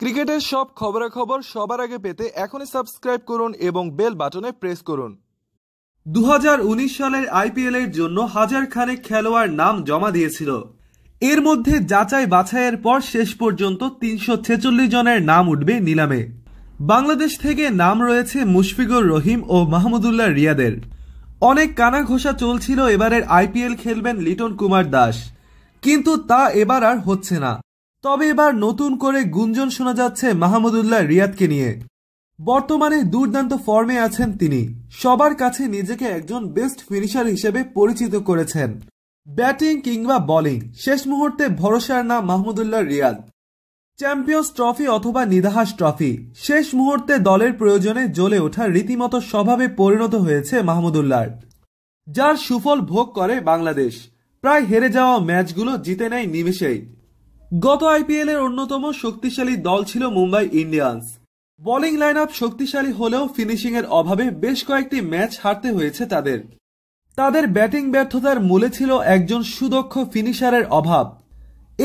ক্রিকেটের সব খবরাখবর সবার আগে পেতে এখনই সাবস্ক্রাইব করুন এবং বেল বাটনে প্রেস করুন দু সালের আইপিএল এর জন্য হাজার খানে খেলোয়াড় নাম জমা দিয়েছিল এর মধ্যে যাচাই বাছাইয়ের পর শেষ পর্যন্ত তিনশো ছেচল্লিশ জনের নাম উঠবে নিলামে বাংলাদেশ থেকে নাম রয়েছে মুশফিকুর রহিম ও মাহমুদুল্লাহ রিয়াদের অনেক কানা ঘোষা চলছিল এবারের আইপিএল খেলবেন লিটন কুমার দাস কিন্তু তা এবার আর হচ্ছে না তবে এবার নতুন করে গুঞ্জন শোনা যাচ্ছে মাহমুদুল্লাহ রিয়াদকে নিয়ে বর্তমানে দুর্দান্ত ফর্মে আছেন তিনি সবার কাছে নিজেকে একজন বেস্ট ফিনিশার হিসেবে পরিচিত করেছেন ব্যাটিং কিংবা বলিং শেষ মুহূর্তে ভরসার নাম মাহমুদুল্লাহ রিয়াদ চ্যাম্পিয়ন্স ট্রফি অথবা নিদাহাস ট্রফি শেষ মুহূর্তে দলের প্রয়োজনে জ্বলে ওঠা রীতিমতো স্বভাবে পরিণত হয়েছে মাহমুদুল্লাহর যার সুফল ভোগ করে বাংলাদেশ প্রায় হেরে যাওয়া ম্যাচগুলো জিতে নেয় নিমেষেই গত আইপিএল এর অন্যতম শক্তিশালী দল ছিল Mumbai Indians bowling line up শক্তিশালী হলেও ফিনিশিং এর অভাবে বেশ কয়েকটি ম্যাচ হারতে হয়েছে তাদের তাদের ব্যাটিং ব্যর্থতার মূলে ছিল একজন সুদক্ষ ফিনিশারের অভাব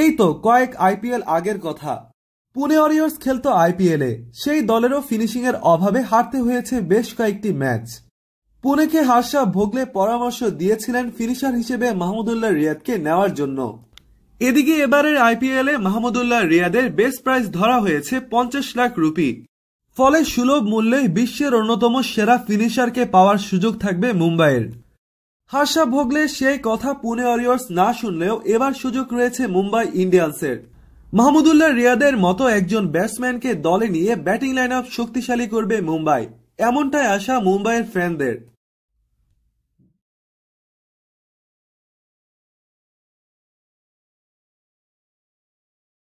এই তো কয়েক আইপিএল আগের কথা পুনে ওয়ারিয়র্স খেলত আইপিএলে সেই দলেরও ফিনিশিং এর অভাবে হারতে হয়েছে বেশ কয়েকটি ম্যাচ পুনেকে হাসা ভোগলে পরামর্শ দিয়েছিলেন ফিনিশার হিসেবে মাহমুদুল্লাহ রিয়াদকে নেওয়ার জন্য এদিকে এবারের আইপিএলে মাহমুদুল্লাহ রিয়াদের বেস্ট প্রাইস ধরা হয়েছে পঞ্চাশ লাখ রুপি ফলে সুলভ মূল্যে বিশ্বের অন্যতম সেরা ফিনিশারকে পাওয়ার সুযোগ থাকবে মুম্বাইয়ের হাসা ভোগলে সেই কথা পুনে ওয়ারিয়র্স না শুনলেও এবার সুযোগ রয়েছে মুম্বাই ইন্ডিয়ান্সের মাহমুদুল্লাহ রিয়াদের মতো একজন ব্যাটসম্যানকে দলে নিয়ে ব্যাটিং লাইন শক্তিশালী করবে মুম্বাই এমনটাই আসা মুম্বাইয়ের ফ্যানদের